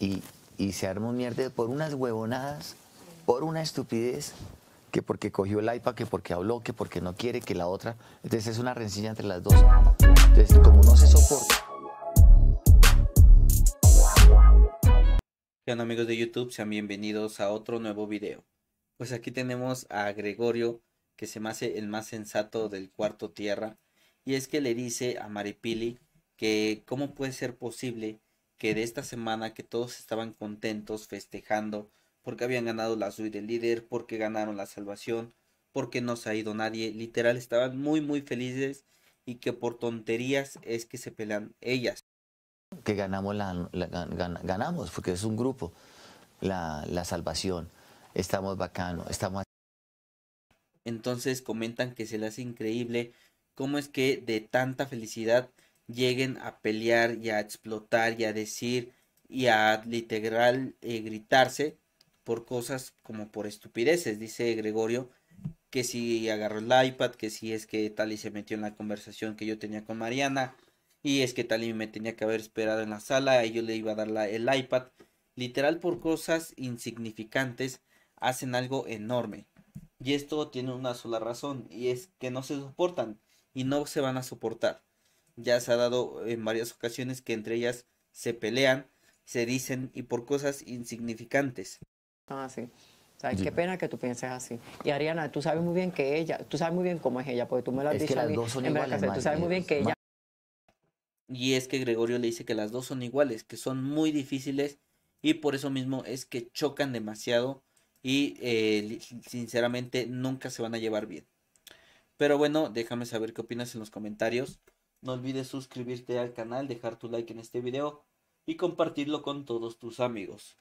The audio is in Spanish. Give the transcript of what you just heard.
y, y se armó mierda por unas huevonadas, por una estupidez, que porque cogió el iPad, que porque habló, que porque no quiere, que la otra. Entonces es una rencilla entre las dos. Entonces, como no se soporta. ¿Qué amigos de YouTube? Sean bienvenidos a otro nuevo video. Pues aquí tenemos a Gregorio, que se me hace el más sensato del cuarto tierra. Y es que le dice a Maripili que cómo puede ser posible que de esta semana que todos estaban contentos festejando porque habían ganado la suite del líder, porque ganaron la salvación, porque no se ha ido nadie, literal estaban muy muy felices y que por tonterías es que se pelean ellas. Que ganamos, la, ganamos porque es un grupo, la, la salvación, estamos bacano, estamos... Entonces comentan que se les hace increíble cómo es que de tanta felicidad lleguen a pelear y a explotar y a decir y a literal eh, gritarse por cosas como por estupideces, dice Gregorio, que si agarró el iPad, que si es que tal y se metió en la conversación que yo tenía con Mariana, y es que tal y me tenía que haber esperado en la sala, y yo le iba a dar el iPad, literal por cosas insignificantes, hacen algo enorme. Y esto tiene una sola razón, y es que no se soportan, y no se van a soportar ya se ha dado en varias ocasiones que entre ellas se pelean, se dicen y por cosas insignificantes. Ah, sí. Qué pena que tú pienses así. Y Ariana, tú sabes muy bien que ella, tú sabes muy bien cómo es ella, porque tú me lo has es dicho. Que las dos son iguales, tú sabes muy bien que ella. Y es que Gregorio le dice que las dos son iguales, que son muy difíciles y por eso mismo es que chocan demasiado y eh, sinceramente nunca se van a llevar bien. Pero bueno, déjame saber qué opinas en los comentarios. No olvides suscribirte al canal, dejar tu like en este video y compartirlo con todos tus amigos.